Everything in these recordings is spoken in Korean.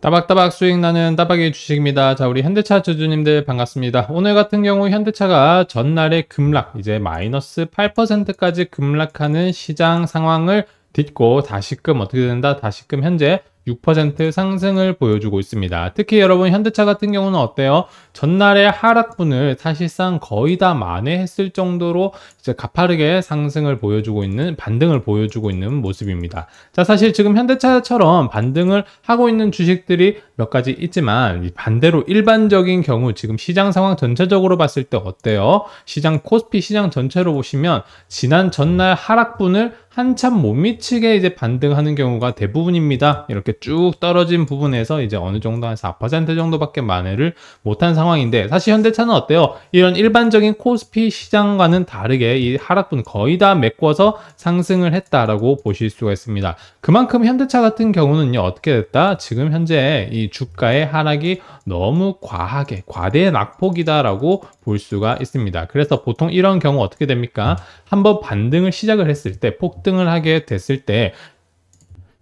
따박따박 수익 나는 따박의 주식입니다. 자, 우리 현대차 주주님들 반갑습니다. 오늘 같은 경우 현대차가 전날에 급락, 이제 마이너스 8%까지 급락하는 시장 상황을 딛고 다시금 어떻게 된다? 다시금 현재 6% 상승을 보여주고 있습니다. 특히 여러분 현대차 같은 경우는 어때요? 전날의 하락분을 사실상 거의 다 만회했을 정도로 이제 가파르게 상승을 보여주고 있는 반등을 보여주고 있는 모습입니다. 자 사실 지금 현대차처럼 반등을 하고 있는 주식들이 몇 가지 있지만 반대로 일반적인 경우 지금 시장 상황 전체적으로 봤을 때 어때요? 시장 코스피 시장 전체로 보시면 지난 전날 하락분을 한참 못 미치게 이제 반등하는 경우가 대부분입니다. 이렇게 쭉 떨어진 부분에서 이제 어느 정도 한 4% 정도밖에 만회를 못한 상황인데 사실 현대차는 어때요? 이런 일반적인 코스피 시장과는 다르게 이 하락분 거의 다 메꿔서 상승을 했다라고 보실 수가 있습니다. 그만큼 현대차 같은 경우는요 어떻게 됐다? 지금 현재 이 주가의 하락이 너무 과하게 과대 낙폭이다라고 볼 수가 있습니다. 그래서 보통 이런 경우 어떻게 됩니까? 한번 반등을 시작을 했을 때 폭등을 하게 됐을 때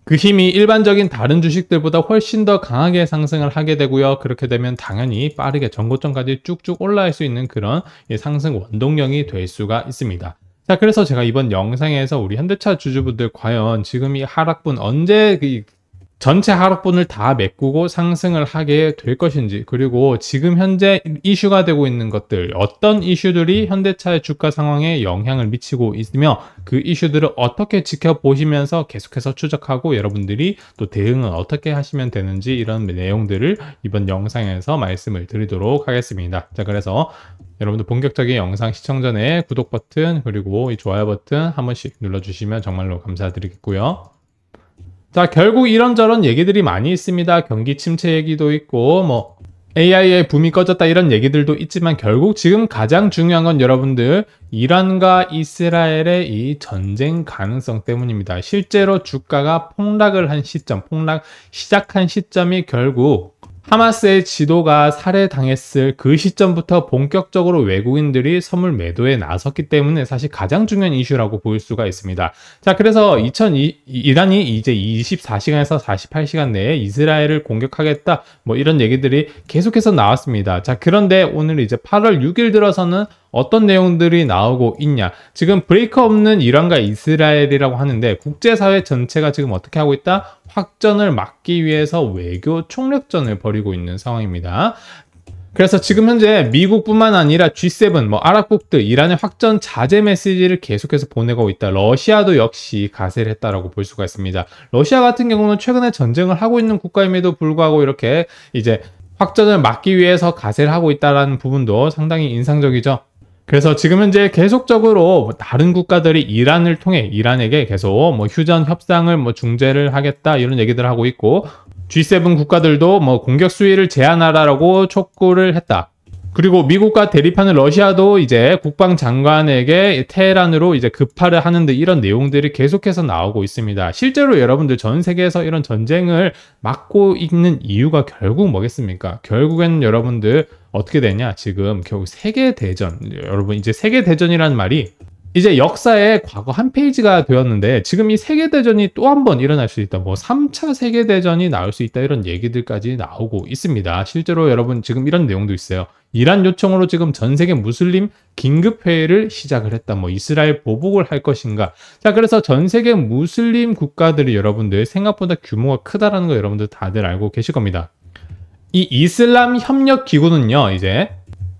그 힘이 일반적인 다른 주식들보다 훨씬 더 강하게 상승을 하게 되고요. 그렇게 되면 당연히 빠르게 전고점까지 쭉쭉 올라갈 수 있는 그런 예, 상승 원동력이 될 수가 있습니다. 자, 그래서 제가 이번 영상에서 우리 현대차 주주분들 과연 지금 이 하락분 언제 그 전체 하락분을 다 메꾸고 상승을 하게 될 것인지 그리고 지금 현재 이슈가 되고 있는 것들 어떤 이슈들이 현대차의 주가 상황에 영향을 미치고 있으며 그 이슈들을 어떻게 지켜보시면서 계속해서 추적하고 여러분들이 또대응을 어떻게 하시면 되는지 이런 내용들을 이번 영상에서 말씀을 드리도록 하겠습니다 자 그래서 여러분들 본격적인 영상 시청 전에 구독 버튼 그리고 이 좋아요 버튼 한 번씩 눌러주시면 정말로 감사드리겠고요 자, 결국 이런저런 얘기들이 많이 있습니다. 경기 침체 얘기도 있고, 뭐, AI의 붐이 꺼졌다 이런 얘기들도 있지만 결국 지금 가장 중요한 건 여러분들 이란과 이스라엘의 이 전쟁 가능성 때문입니다. 실제로 주가가 폭락을 한 시점, 폭락 시작한 시점이 결국 하마스의 지도가 살해당했을 그 시점부터 본격적으로 외국인들이 선물 매도에 나섰기 때문에 사실 가장 중요한 이슈라고 볼 수가 있습니다. 자, 그래서 2002, 이란이 이제 24시간에서 48시간 내에 이스라엘을 공격하겠다 뭐 이런 얘기들이 계속해서 나왔습니다. 자, 그런데 오늘 이제 8월 6일 들어서는 어떤 내용들이 나오고 있냐. 지금 브레이크 없는 이란과 이스라엘이라고 하는데 국제사회 전체가 지금 어떻게 하고 있다? 확전을 막기 위해서 외교 총력전을 벌이고 있는 상황입니다. 그래서 지금 현재 미국뿐만 아니라 G7, 뭐 아랍국들, 이란의 확전 자제 메시지를 계속해서 보내고 있다. 러시아도 역시 가세를 했다라고 볼 수가 있습니다. 러시아 같은 경우는 최근에 전쟁을 하고 있는 국가임에도 불구하고 이렇게 이제 확전을 막기 위해서 가세를 하고 있다라는 부분도 상당히 인상적이죠. 그래서 지금 현재 계속적으로 다른 국가들이 이란을 통해 이란에게 계속 뭐 휴전 협상을 뭐 중재를 하겠다 이런 얘기들 하고 있고 G7 국가들도 뭐 공격 수위를 제한하라라고 촉구를 했다. 그리고 미국과 대립하는 러시아도 이제 국방장관에게 테헤란으로 이제 급파를 하는데 이런 내용들이 계속해서 나오고 있습니다. 실제로 여러분들 전 세계에서 이런 전쟁을 막고 있는 이유가 결국 뭐겠습니까? 결국엔 여러분들 어떻게 되냐? 지금 결국 세계 대전 여러분 이제 세계 대전이라는 말이 이제 역사의 과거 한 페이지가 되었는데 지금 이 세계대전이 또 한 번 일어날 수 있다. 뭐 3차 세계대전이 나올 수 있다. 이런 얘기들까지 나오고 있습니다. 실제로 여러분 지금 이런 내용도 있어요. 이란 요청으로 지금 전 세계 무슬림 긴급회의를 시작을 했다. 뭐 이스라엘 보복을 할 것인가. 자, 그래서 전 세계 무슬림 국가들이 여러분들 생각보다 규모가 크다라는 거 여러분들 다들 알고 계실 겁니다. 이 이슬람 협력 기구는요, 이제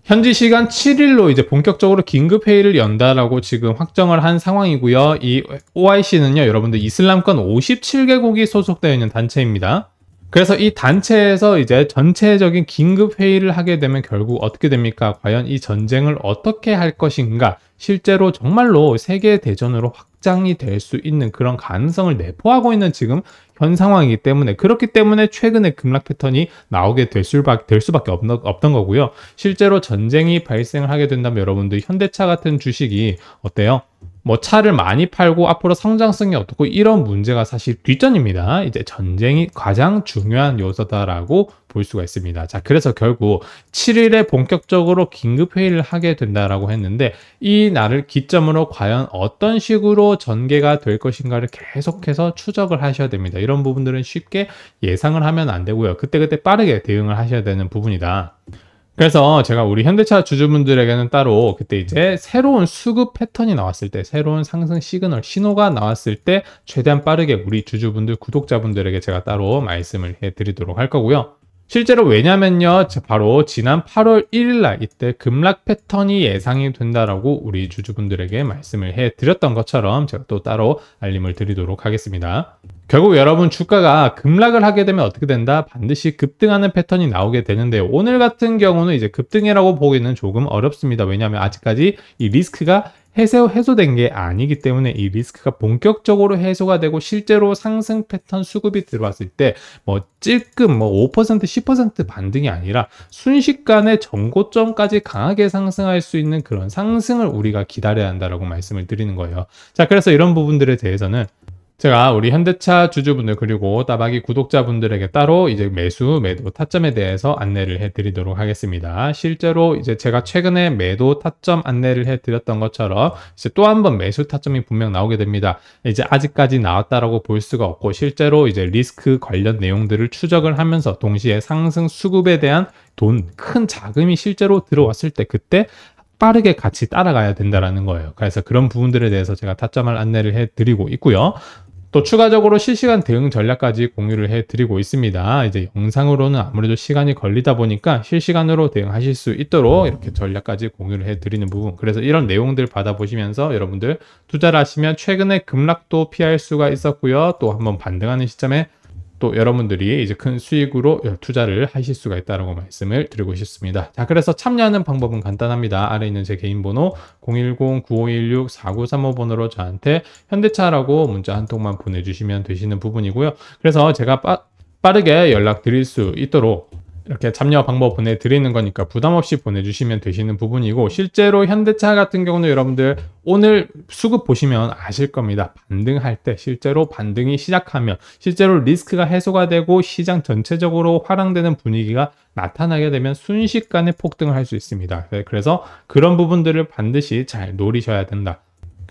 현지 시간 7일로 이제 본격적으로 긴급 회의를 연다라고 지금 확정을 한 상황이고요. 이 OIC는요, 여러분들 이슬람권 57개국이 소속되어 있는 단체입니다. 그래서 이 단체에서 이제 전체적인 긴급 회의를 하게 되면 결국 어떻게 됩니까? 과연 이 전쟁을 어떻게 할 것인가? 실제로 정말로 세계 대전으로 확장이 될 수 있는 그런 가능성을 내포하고 있는 지금 현 상황이기 때문에 그렇기 때문에 최근에 급락 패턴이 나오게 될 수밖에, 될 수밖에 없 없던 거고요. 실제로 전쟁이 발생을 하게 된다면 여러분들 현대차 같은 주식이 어때요? 뭐 차를 많이 팔고 앞으로 성장성이 어떻고 이런 문제가 사실 뒷전입니다. 이제 전쟁이 가장 중요한 요소다라고 볼 수가 있습니다. 자, 그래서 결국 7일에 본격적으로 긴급 회의를 하게 된다라고 했는데 이 날을 기점으로 과연 어떤 식으로 전개가 될 것인가를 계속해서 추적을 하셔야 됩니다. 이런 부분들은 쉽게 예상을 하면 안 되고요. 그때그때 빠르게 대응을 하셔야 되는 부분이다. 그래서 제가 우리 현대차 주주분들에게는 따로 그때 이제 새로운 수급 패턴이 나왔을 때 새로운 상승 시그널 신호가 나왔을 때 최대한 빠르게 우리 주주분들 구독자분들에게 제가 따로 말씀을 해드리도록 할 거고요. 실제로 왜냐면요 바로 지난 8월 1일날 이때 급락 패턴이 예상이 된다라고 우리 주주분들에게 말씀을 해드렸던 것처럼 제가 또 따로 알림을 드리도록 하겠습니다. 결국 여러분 주가가 급락을 하게 되면 어떻게 된다? 반드시 급등하는 패턴이 나오게 되는데 오늘 같은 경우는 이제 급등이라고 보기는 조금 어렵습니다. 왜냐하면 아직까지 이 리스크가 해소, 해소된 게 아니기 때문에 이 리스크가 본격적으로 해소가 되고 실제로 상승 패턴 수급이 들어왔을 때 뭐 찔끔 뭐5% 10% 반등이 아니라 순식간에 전고점까지 강하게 상승할 수 있는 그런 상승을 우리가 기다려야 한다라고 말씀을 드리는 거예요. 자, 그래서 이런 부분들에 대해서는 제가 우리 현대차 주주분들 그리고 따박이 구독자분들에게 따로 이제 매수, 매도, 타점에 대해서 안내를 해드리도록 하겠습니다. 실제로 이제 제가 최근에 매도 타점 안내를 해드렸던 것처럼 이제 또 한 번 매수 타점이 분명 나오게 됩니다. 이제 아직까지 나왔다라고 볼 수가 없고 실제로 이제 리스크 관련 내용들을 추적을 하면서 동시에 상승 수급에 대한 돈, 큰 자금이 실제로 들어왔을 때 그때 빠르게 같이 따라가야 된다라는 거예요. 그래서 그런 부분들에 대해서 제가 타점을 안내를 해드리고 있고요. 또 추가적으로 실시간 대응 전략까지 공유를 해드리고 있습니다. 이제 영상으로는 아무래도 시간이 걸리다 보니까 실시간으로 대응하실 수 있도록 이렇게 전략까지 공유를 해드리는 부분. 그래서 이런 내용들 받아보시면서 여러분들 투자를 하시면 최근에 급락도 피할 수가 있었고요. 또 한번 반등하는 시점에 또 여러분들이 이제 큰 수익으로 투자를 하실 수가 있다라고 말씀을 드리고 싶습니다. 자, 그래서 참여하는 방법은 간단합니다. 아래 있는 제 개인 번호 010-9516-4935번으로 저한테 현대차라고 문자 한 통만 보내주시면 되시는 부분이고요. 그래서 제가 빠, 빠르게 연락드릴 수 있도록 이렇게 참여 방법 보내드리는 거니까 부담 없이 보내주시면 되시는 부분이고 실제로 현대차 같은 경우는 여러분들 오늘 수급 보시면 아실 겁니다. 반등할 때 실제로 반등이 시작하면 실제로 리스크가 해소가 되고 시장 전체적으로 화랑되는 분위기가 나타나게 되면 순식간에 폭등을 할 수 있습니다. 네, 그래서 그런 부분들을 반드시 잘 노리셔야 된다.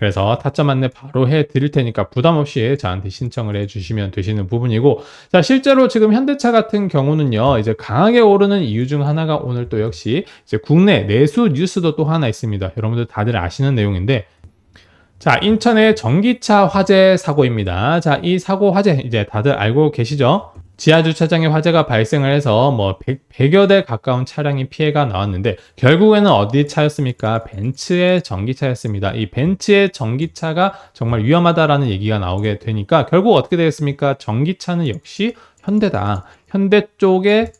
그래서 타점 안내 바로 해 드릴 테니까 부담 없이 저한테 신청을 해 주시면 되시는 부분이고 자 실제로 지금 현대차 같은 경우는요 이제 강하게 오르는 이유 중 하나가 오늘 또 역시 이제 국내 내수 뉴스도 또 하나 있습니다 여러분들 다들 아시는 내용인데 자, 인천의 전기차 화재 사고입니다. 자, 이 사고 화재 이제 다들 알고 계시죠? 지하주차장에 화재가 발생을 해서 뭐 100, 여대 가까운 차량이 피해가 나왔는데 결국에는 어디 차였습니까? 벤츠의 전기차였습니다. 이 벤츠의 전기차가 정말 위험하다라는 얘기가 나오게 되니까 결국 어떻게 되겠습니까? 전기차는 역시 현대다. 현대 쪽에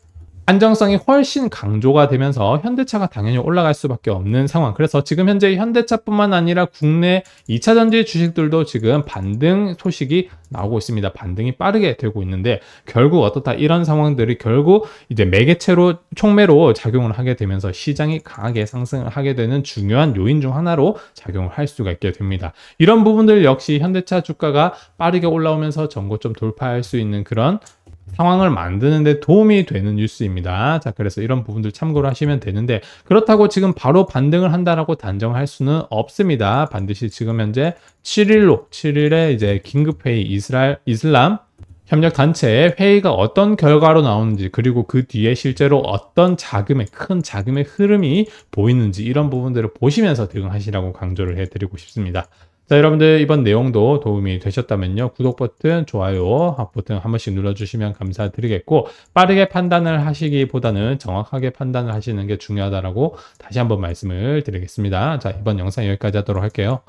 안정성이 훨씬 강조가 되면서 현대차가 당연히 올라갈 수밖에 없는 상황 그래서 지금 현재 현대차뿐만 아니라 국내 2차 전지 주식들도 지금 반등 소식이 나오고 있습니다 반등이 빠르게 되고 있는데 결국 어떻다 이런 상황들이 결국 이제 매개체로 촉매로 작용을 하게 되면서 시장이 강하게 상승을 하게 되는 중요한 요인 중 하나로 작용을 할 수가 있게 됩니다 이런 부분들 역시 현대차 주가가 빠르게 올라오면서 전고점 돌파할 수 있는 그런 상황을 만드는데 도움이 되는 뉴스입니다. 자, 그래서 이런 부분들 참고를 하시면 되는데 그렇다고 지금 바로 반등을 한다라고 단정할 수는 없습니다. 반드시 지금 현재 7일로 7일에 이제 긴급회의 이스라엘 이슬람 협력 단체의 회의가 어떤 결과로 나오는지 그리고 그 뒤에 실제로 어떤 자금의 큰 자금의 흐름이 보이는지 이런 부분들을 보시면서 대응하시라고 강조를 해드리고 싶습니다. 자 여러분들 이번 내용도 도움이 되셨다면요 구독 버튼 좋아요 버튼 한 번씩 눌러주시면 감사드리겠고 빠르게 판단을 하시기보다는 정확하게 판단을 하시는 게 중요하다라고 다시 한번 말씀을 드리겠습니다 자 이번 영상 여기까지 하도록 할게요